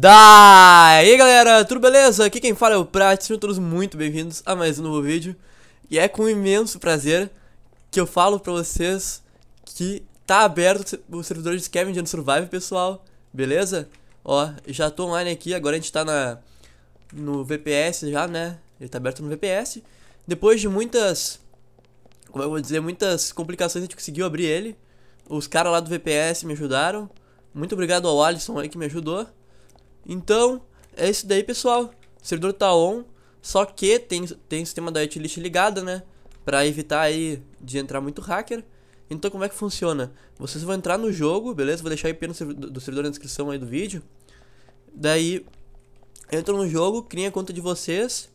Daí galera, tudo beleza? Aqui quem fala é o Prat, sejam todos muito bem-vindos a mais um novo vídeo E é com imenso prazer que eu falo pra vocês que tá aberto o servidor de Scavenger Survive, pessoal Beleza? Ó, já tô online aqui, agora a gente tá na, no VPS já, né? Ele tá aberto no VPS Depois de muitas, como eu vou dizer, muitas complicações a gente conseguiu abrir ele Os caras lá do VPS me ajudaram Muito obrigado ao Alisson aí que me ajudou então, é isso daí, pessoal. O servidor tá on, só que tem, tem o sistema da whitelist ligado, né? Pra evitar aí de entrar muito hacker. Então, como é que funciona? Vocês vão entrar no jogo, beleza? Vou deixar o IP do servidor na descrição aí do vídeo. Daí, entram no jogo, criem a conta de vocês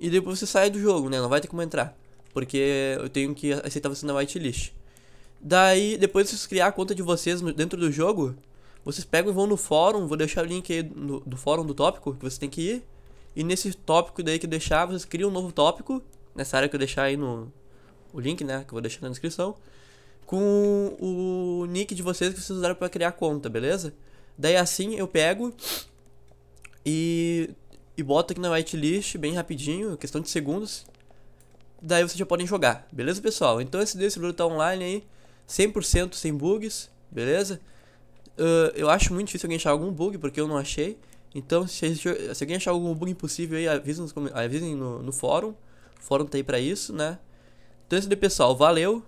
e depois você sai do jogo, né? Não vai ter como entrar, porque eu tenho que aceitar você na whitelist. Daí, depois de vocês criar a conta de vocês dentro do jogo, vocês pegam e vão no fórum, vou deixar o link aí do, do fórum do tópico que você tem que ir. E nesse tópico daí que eu deixar, vocês criam um novo tópico, nessa área que eu deixar aí no o link, né, que eu vou deixar na descrição, com o nick de vocês que vocês usaram para criar a conta, beleza? Daí assim eu pego e e boto aqui na whitelist bem rapidinho, questão de segundos. Daí vocês já podem jogar, beleza, pessoal? Então esse desse tá online aí, 100% sem bugs, beleza? Uh, eu acho muito difícil alguém achar algum bug, porque eu não achei. Então, se, se alguém achar algum bug impossível aí, avisem, nos, avisem no, no, fórum. O fórum tá aí pra isso, né? Então é isso aí, pessoal. Valeu.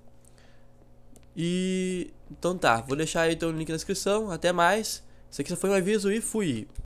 E. Então tá, vou deixar aí então, o link na descrição. Até mais. Isso aqui só foi um aviso e fui.